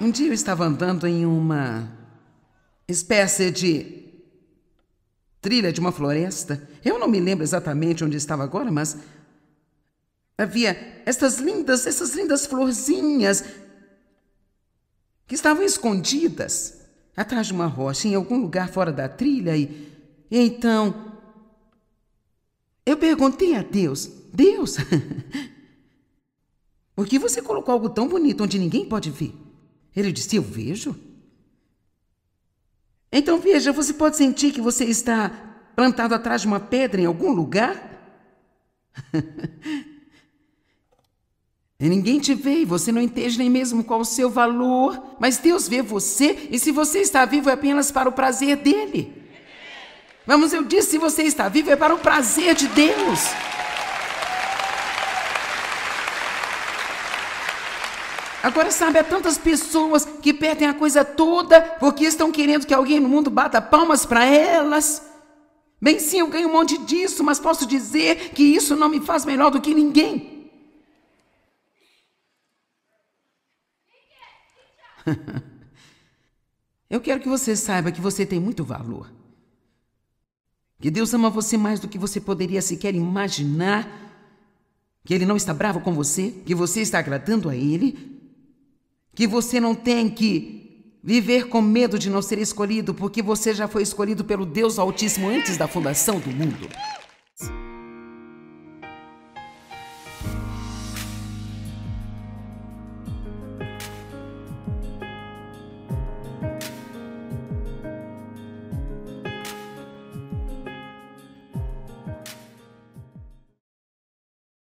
Um dia eu estava andando em uma espécie de trilha de uma floresta. Eu não me lembro exatamente onde estava agora, mas havia estas lindas, essas lindas florzinhas que estavam escondidas atrás de uma rocha em algum lugar fora da trilha e, e então eu perguntei a Deus: "Deus, por que você colocou algo tão bonito onde ninguém pode ver?" Ele disse: Eu vejo. Então veja, você pode sentir que você está plantado atrás de uma pedra em algum lugar? E ninguém te vê e você não entende nem mesmo qual o seu valor, mas Deus vê você e se você está vivo é apenas para o prazer dele. Vamos, eu disse, se você está vivo é para o prazer de Deus. Agora, sabe, há tantas pessoas que perdem a coisa toda porque estão querendo que alguém no mundo bata palmas para elas. Bem, sim, eu ganho um monte disso, mas posso dizer que isso não me faz melhor do que ninguém. eu quero que você saiba que você tem muito valor. Que Deus ama você mais do que você poderia sequer imaginar. Que Ele não está bravo com você, que você está agradando a Ele, que você não tem que viver com medo de não ser escolhido, porque você já foi escolhido pelo Deus Altíssimo antes da fundação do mundo.